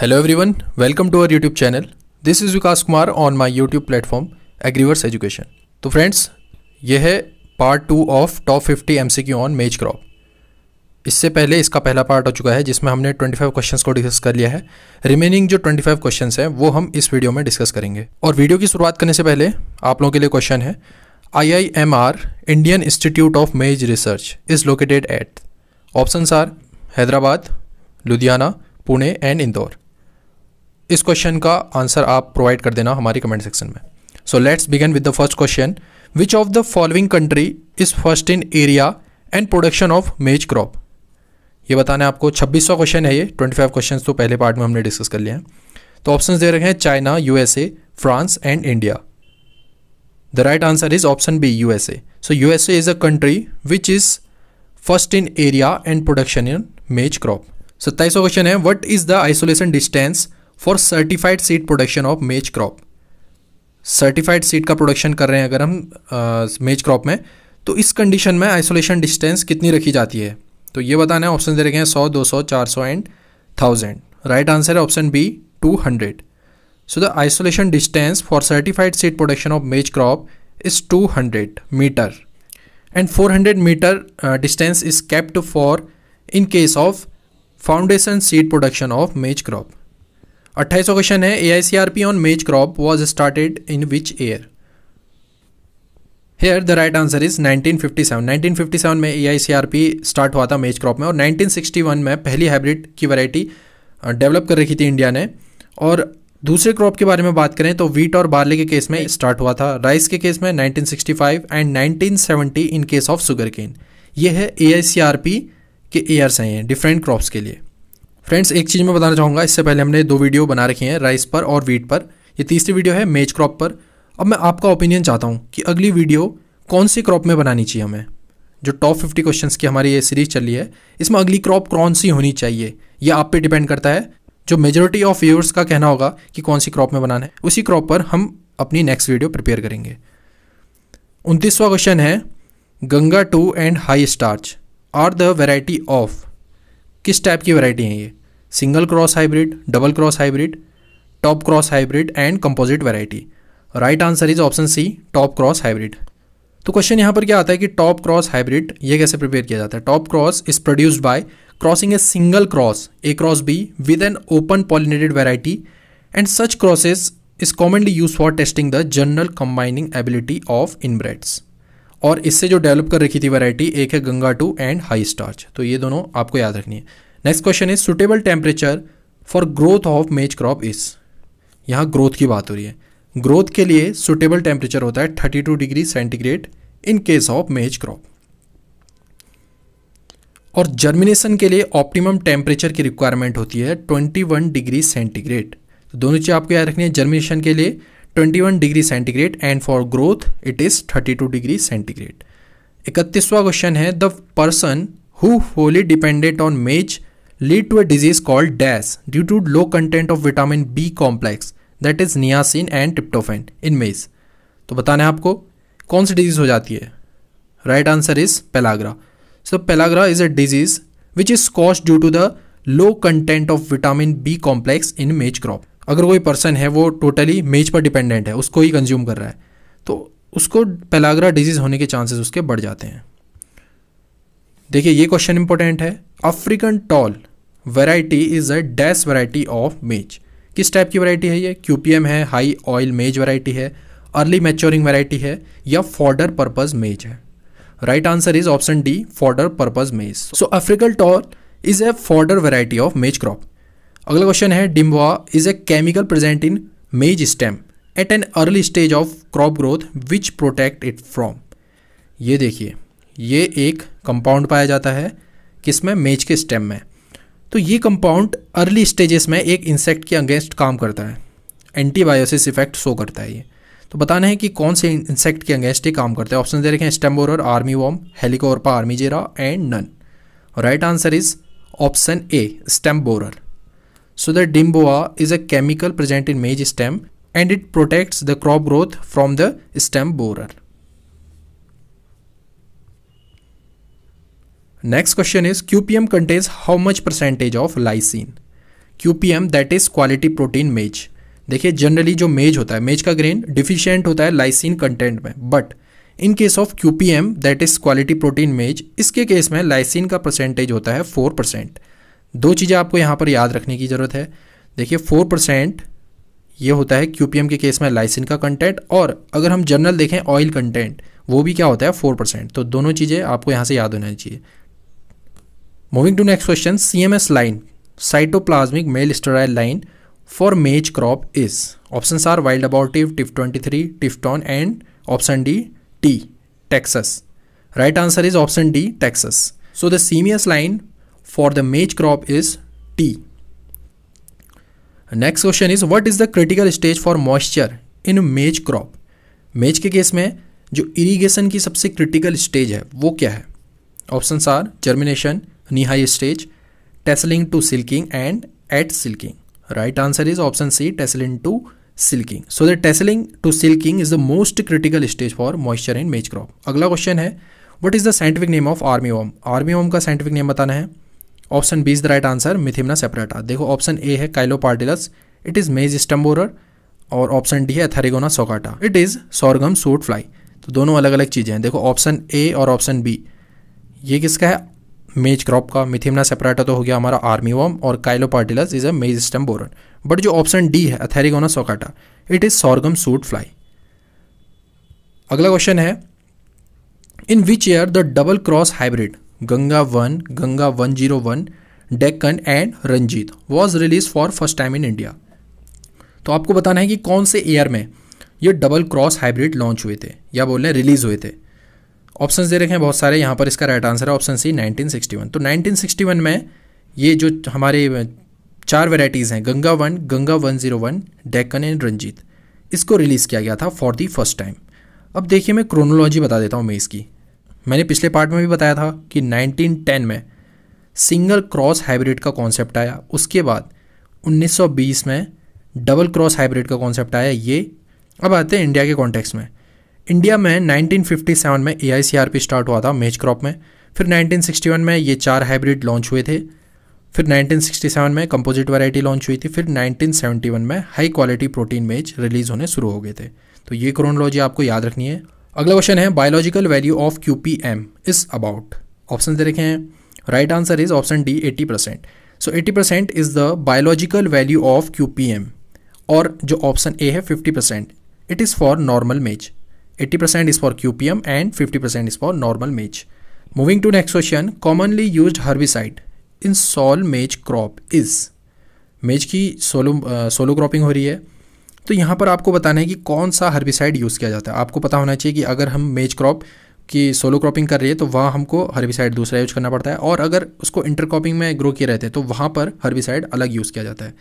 Hello everyone welcome to our YouTube channel this is Vikas Kumar on my YouTube platform Agriverse education तो friends यह है part two of top 50 MCQ on maize crop इससे पहले इसका पहला part हो चुका है जिसमें हमने 25 क्वेश्चंस को डिस्कस कर लिया है रिमेनिंग जो 25 क्वेश्चंस हैं वो हम इस वीडियो में डिस्कस करेंगे और वीडियो की शुरुआत करने से पहले आप लोगों के लिए क्वेश्चन है I Indian Institute of maize research is located at option are Hyderabad Ludhiana Pune and Indore इस क्वेश्चन का आंसर आप प्रोवाइड कर देना हमारे कमेंट सेक्शन में so let's begin with the first question which of the following country is first in area and production of maize crop ये बताना है आपको सौ क्वेश्चन है ये ट्वेंटी फाइव क्वेश्चन तो पहले पार्ट में हमने डिस्कस कर लिए हैं तो ऑप्शन दे रखे हैं China USA France and India the right answer is option B USA so USA is a country which is first in area and production in maize crop सत्ताईसवा क्वेश्चन है what is the isolation distance for certified seed production of maize crop certified seed का production कर रहे हैं अगर हम मेज crop में तो इस कंडीशन में आइसोलेशन डिस्टेंस कितनी रखी जाती है तो ये बताना है ऑप्शन दे रखे हैं सौ दो सौ चार सौ एंड थाउजेंड राइट आंसर है option B two hundred so the isolation distance for certified seed production of maize crop is two hundred meter and four hundred meter distance is kept for in case of foundation seed production of maize crop अट्ठाईसो question है A I C R P on maize crop was started in which year here the right answer is 1957 1957 में ए I C R P start हुआ था मेज crop में और 1961 में पहली हाइब्रिड की वैरायटी डेवलप कर रखी थी इंडिया ने और दूसरे क्रॉप के बारे में बात करें तो वीट और बार्ले के केस में स्टार्ट हुआ था राइस के केस में 1965 and 1970 in case of sugar cane ये है A I C R P के एयर्स हैं डिफरेंट क्रॉप्स के लिए फ्रेंड्स एक चीज़ मैं बताना चाहूँगा इससे पहले हमने दो वीडियो बना रखी हैं राइस पर और वीट पर ये तीसरी वीडियो है मेज क्रॉप पर अब मैं आपका ओपिनियन चाहता हूँ कि अगली वीडियो कौन सी क्रॉप में बनानी चाहिए हमें जो टॉप फिफ्टी क्वेश्चन की हमारी ये सीरीज चली है इसमें अगली क्रॉप कौन सी होनी चाहिए ये आप पर डिपेंड करता है जो मेजोरिटी ऑफ व्यूअर्स का कहना होगा कि कौन सी क्रॉप में बनाना है उसी क्रॉप पर हम अपनी नेक्स्ट वीडियो प्रिपेयर करेंगे उनतीसवा क्वेश्चन है Ganga two and high starch are the variety of किस टाइप की वैरायटी हैं ये single cross hybrid double cross hybrid top cross hybrid and composite variety right answer is option C top cross hybrid तो question यहाँ पर क्या आता है कि टॉप क्रॉस हाइब्रिड ये कैसे प्रिपेयर किया जाता है top cross is produced by crossing a single cross A cross B with an open pollinated variety and such crosses is commonly use for testing the general combining ability of inbreds और इससे जो develop कर रखी थी variety एक है Ganga two and high starch तो ये दोनों आपको याद रखनी है next question is suitable temperature for growth of maize crop is यहाँ ग्रोथ की बात हो रही है ग्रोथ के लिए सुटेबल टेम्परेचर होता है thirty degree centigrade in case of maize crop और जर्मिनेशन के लिए ऑप्टिमम टेम्परेचर की रिक्वायरमेंट होती है 21 डिग्री सेंटीग्रेड तो दोनों चीज़ आपको याद रखनी है जर्मिनेशन के लिए 21 degree centigrade and for growth it is 32 degree centigrade इकतीसवा क्वेश्चन है the person who wholly dependent on maize lead to a disease called dash due to low content of vitamin B complex that is niacin and tryptophan in maize तो बताना है आपको कौन सी disease हो जाती है right answer is pellagra so pellagra is a disease which is caused due to the low content of vitamin B complex in maize crop अगर कोई पर्सन है वो टोटली मेज पर डिपेंडेंट है उसको ही कंज्यूम कर रहा है तो उसको पेलाग्रा डिजीज़ होने के चांसेस उसके बढ़ जाते हैं देखिए ये क्वेश्चन इंपॉर्टेंट है African tall variety is a dash variety of maize किस टाइप की वैरायटी है ये क्यूपीएम है हाई ऑयल मेज वैरायटी है अर्ली मैच्योरिंग वैरायटी है या फॉर्डर पर्पज मेज है right answer is option D fodder purpose maize so African tall is a fodder variety of maize crop अगला question है DIMBOA is a chemical present in maize stem at an early stage of crop growth which protect it from ये देखिए ये एक compound पाया जाता है किसमें मेज के स्टेम में तो ये कंपाउंड अर्ली स्टेजेस में एक इंसेक्ट के अगेंस्ट काम करता है एंटीबायोसिस इफेक्ट शो करता है ये तो बताना है कि कौन से इंसेक्ट के अगेंस्ट ये काम करता है ऑप्शन दे रखे हैं stem army worm Helicoverpa armigera and none right answer is option A stem borer So the dimboa is a chemical present in maize stem and it protects the crop growth from the stem borer. Next question is QPM contains how much percentage of lysine? QPM that is quality protein maize. देखिए generally जो maize होता है मेज का grain deficient होता है lysine content में but in case of Q P M that is quality protein maize इसके केस में लाइसिन का परसेंटेज होता है फोर परसेंट दो चीज़ें आपको यहाँ पर याद रखने की ज़रूरत है देखिए फोर परसेंट ये होता है क्यूपीएम के केस में लाइसिन का कंटेंट और अगर हम जनरल देखें ऑयल कंटेंट वो भी क्या होता है फोर परसेंट तो दोनों चीज़ें आपको यहाँ से याद होना चाहिए moving to next question C M S line cytoplasmic male sterile line for maize crop is option are wild abortive Tift twenty three Tifton and option D T Texas right answer is option D Texas so the CMS line for the maize crop is T. Next question is what is the critical stage for moisture in maize crop मेज के case में जो irrigation की सबसे critical stage है वो क्या है option are germination knee high stage tasseling to silking and at silking right answer is option C tasseling to silking so the tasseling to silking is the most critical stage for moisture in maize crop अगला question है what is the scientific name of army worm army worm का scientific name बताना है option B is the right answer Mythimna separata देखो option A है Kylo पार्टिलस it is मेज स्टम्बोरर और option D है Atherigona soccata it is sorghum shoot fly तो दोनों अलग अलग चीज़ें हैं देखो ऑप्शन ए और ऑप्शन बी ये किसका है मेज क्रॉप का मिथिमना सेपरेटा तो हो गया हमारा आर्मी वॉम और Chilo partellus is a maize stem borer but जो ऑप्शन डी है Atherigona soccata it is sorghum shoot fly अगला क्वेश्चन है in which year the double cross hybrid Ganga one Ganga one zero one Deccan and Ranjit was release for first time in India तो आपको बताना है कि कौन से ईयर में ये डबल क्रॉस हाइब्रिड लॉन्च हुए थे या बोल रहे रिलीज हुए थे ऑप्शन दे रखे हैं बहुत सारे यहाँ पर इसका राइट आंसर है ऑप्शन सी 1961 तो 1961 में ये जो हमारे चार वेराइटीज़ हैं Ganga one Ganga one zero one Deccan and Ranjit इसको रिलीज़ किया गया था फॉर दी फर्स्ट टाइम अब देखिए मैं क्रोनोलॉजी बता देता हूँ मैं इसकी मैंने पिछले पार्ट में भी बताया था कि 1910 में सिंगल क्रॉस हाइब्रिड का कॉन्सेप्ट आया उसके बाद 1920 में डबल क्रॉस हाइब्रिड का कॉन्सेप्ट आया ये अब आते हैं इंडिया के कॉन्टेक्स्ट में इंडिया में 1957 में ए स्टार्ट हुआ था मेज क्रॉप में फिर 1961 में ये चार हाइब्रिड लॉन्च हुए थे फिर 1967 में कंपोजिट वैरायटी लॉन्च हुई थी फिर 1971 में high quality protein maize release होने शुरू हो गए थे तो ये क्रोनोलॉजी आपको याद रखनी है अगला क्वेश्चन है biological value of Q P M is about option दे रखे हैं right answer is option D eighty percent so eighty percent is the biological value of Q P M और जो ऑप्शन ए है fifty percent it is for normal maize eighty percent is for Q P M and fifty percent is for normal maize moving to next question commonly use herbicide in sole मेज crop is maize की solo solo cropping हो रही है तो यहाँ पर आपको बताना है कि कौन सा हर्बिसाइड यूज़ किया जाता है आपको पता होना चाहिए कि अगर हम मेज क्रॉप कि सोलो क्रॉपिंग कर रही है तो वहाँ हमको हर्बिसाइड दूसरा यूज करना पड़ता है और अगर उसको इंटर क्रॉपिंग में ग्रो किए रहते हैं तो वहाँ पर हर्बिसाइड अलग यूज़ किया जाता है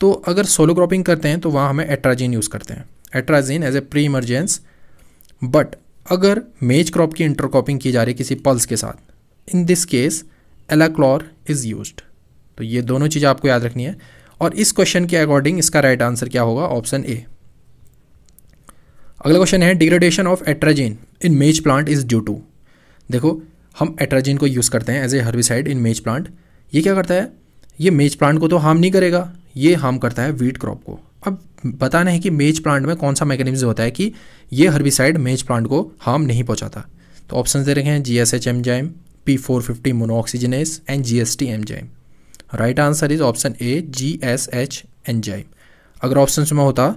तो अगर सोलो क्रॉपिंग करते हैं तो वहाँ हमें एट्राजीन यूज़ करते हैं atrazine as a pre emergence but अगर मेज क्रॉप की इंटर क्रॉपिंग की जा रही है किसी पल्स के साथ in this case alachlor is use तो ये दोनों चीज़ें आपको याद रखनी है और इस क्वेश्चन के अकॉर्डिंग इसका राइट आंसर क्या होगा ऑप्शन ए अगला क्वेश्चन है degradation of atrazine in maize plant is due to देखो हम एट्राजिन को यूज़ करते हैं as a herbicide in maize plant ये क्या करता है ये मेज प्लांट को तो हार्म नहीं करेगा ये हार्म करता है वीट क्रॉप को अब पता नहीं कि मेज प्लांट में कौन सा मैकेनिज्म होता है कि ये हर्बिसाइड मेज प्लांट को हार्म नहीं पहुंचाता तो ऑप्शन दे रखे हैं G S H enzyme P four fifty monooxygenase and G S T enzyme right answer is option A G S H enzyme अगर ऑप्शन में होता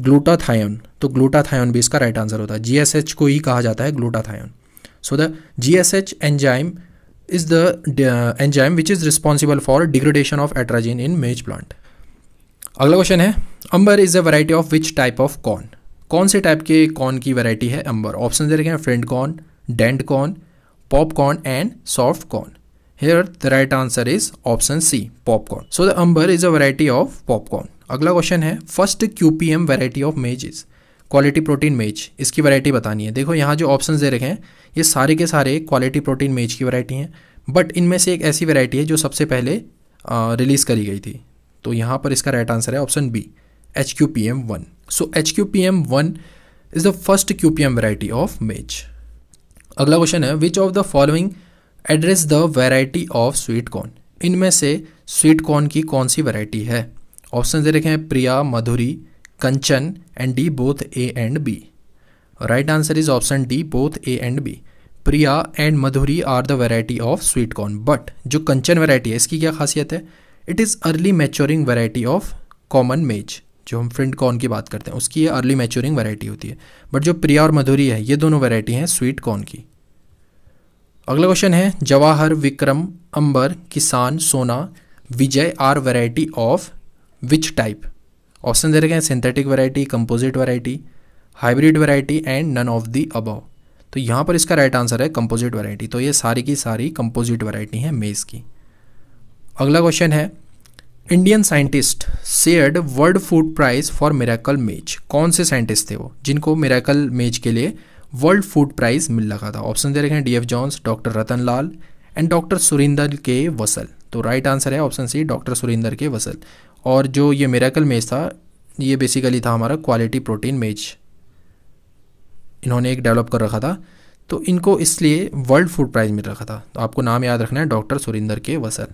ग्लूटाथायोन तो ग्लूटाथायोन भी इसका राइट आंसर होता है जी एस एच को ही कहा जाता है glutathione so the G S H enzyme is the enzyme which is responsible for degradation of atrazine in maize plant अगला क्वेश्चन है Amber is a variety of which type of corn कौन से type के corn की variety है अंबर option दे रखे हैं flint corn dent corn popcorn and soft corn Here the right answer is option C popcorn. So the umber is a variety of popcorn. अगला question है first QPM variety of maize is quality protein maize इसकी variety बतानी है देखो यहाँ जो options दे रखे हैं ये सारे के सारे क्वालिटी प्रोटीन मेज की वैरायटी हैं बट इनमें से एक ऐसी वैरायटी है जो सबसे पहले रिलीज़ करी गई थी तो यहाँ पर इसका राइट आंसर है option B H Q P M one so H Q P M one is the first Q P M variety of maize अगला क्वेश्चन है which of the following address the variety of sweet corn इनमें से sweet corn की कौन सी variety है option दे रखे हैं Priya Madhuri Kanchan and D both A and B right answer is option D both A and B Priya and Madhuri are the variety of sweet corn but जो Kanchan variety है इसकी क्या खासियत है it is early maturing variety of common maize जो हम friend corn की बात करते हैं उसकी ये अर्ली मैच्योरिंग वेराइटी होती है बट जो प्रिया और मधुरी है ये दोनों वेराइटी हैं स्वीट कॉर्न की अगला क्वेश्चन है Jawahar Vikram Amber Kisan Sona Vijay are variety of which type option दे रखे हैं synthetic variety composite variety hybrid variety and none of the above तो यहाँ पर इसका राइट आंसर है कंपोजिट वैरायटी तो ये सारी की सारी कंपोजिट वैरायटी है मेज़ की अगला क्वेश्चन है Indian scientist shared world food prize for miracle maize कौन से साइंटिस्ट थे वो जिनको मेरेकल मेज के लिए वर्ल्ड फूड प्राइज मिल रहा था ऑप्शन दे रखे हैं D F Jones doctor Rattan Lal and doctor Surinder K Vasal तो राइट आंसर है option C doctor Surinder K Vasal और जो ये मेराकल मेज था ये बेसिकली था हमारा क्वालिटी प्रोटीन मेज इन्होंने एक डेवलप कर रखा था तो इनको इसलिए वर्ल्ड फूड प्राइज़ मिल रखा था तो आपको नाम याद रखना है डॉक्टर सुरिंदर के वसल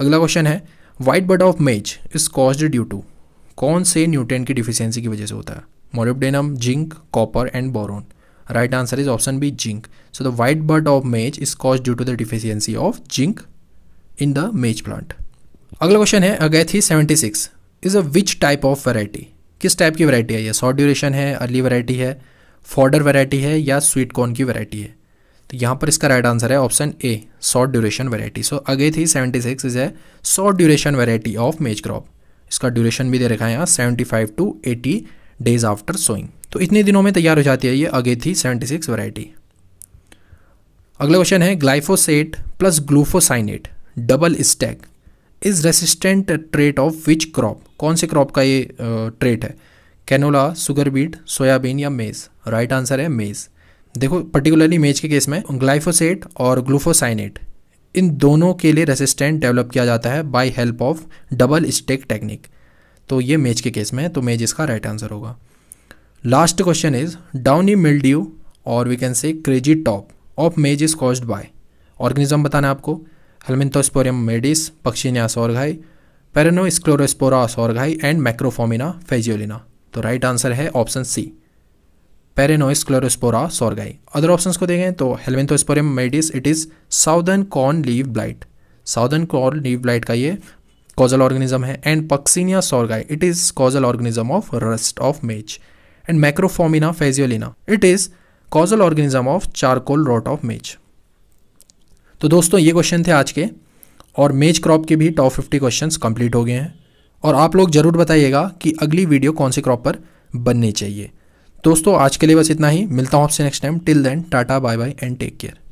अगला क्वेश्चन है white bud of maize is cause due to कौन से न्यूट्रेन की डिफिशियंसी की वजह से होता है molybdenum zinc copper and boron right answer is option B zinc so the white bud of maize is cause due to the deficiency of zinc in the maize plant अगला question है seventy six is a which type of variety किस type की variety है ये short duration है early variety है fodder variety है या स्वीट कॉर्न की वरायटी है तो यहाँ पर इसका राइट आंसर है option A short duration variety so seventy six is a short duration variety of maize crop इसका ड्यूरेशन भी दे रखा है यहाँ seventy five to eighty days after sowing तो इतने दिनों में तैयार हो जाती है ये अगेथी सेवेंटी सिक्स वराइटी अगला क्वेश्चन है glyphosate plus glufosinate double stack is resistant trait of which crop कौन से क्रॉप का ये ट्रेट है कैनोला सुगर बीट सोयाबीन या मेज़ राइट आंसर है मेज़ देखो पर्टिकुलरली मेज के केस में ग्लाइफोसेट और ग्लूफोसाइनेट इन दोनों के लिए रेसिस्टेंट डेवलप किया जाता है by help of double stack technique तो ये मेज के केस में है तो मेज इसका राइट आंसर होगा is downy mildew और we can say crazy top of maize is caused by organism बताना आपको हेलमिंथोस्पोरियम मेडिस पक्षीनिया सौरघाई पेरेनो स्क्लोरोस्पोरा सौरघाई एंड मैक्रोफोमिना फेजियोलिना तो राइट आंसर है option C Peronosclerospora other options को देखें तो Helminthosporium maydis it is southern corn leaf blight southern corn leaf blight का ये causal organism है and Puccinia sorghi it is causal organism of rust of maize and Macroformina phaseolina it is causal organism of charcoal rot of maize तो दोस्तों ये question थे आज के और मेज क्रॉप के भी टॉप फिफ्टी क्वेश्चन कंप्लीट हो गए हैं और आप लोग ज़रूर बताइएगा कि अगली वीडियो कौन से क्रॉप पर बननी चाहिए दोस्तों आज के लिए बस इतना ही मिलता हूँ आपसे next time till then tata bye bye and take care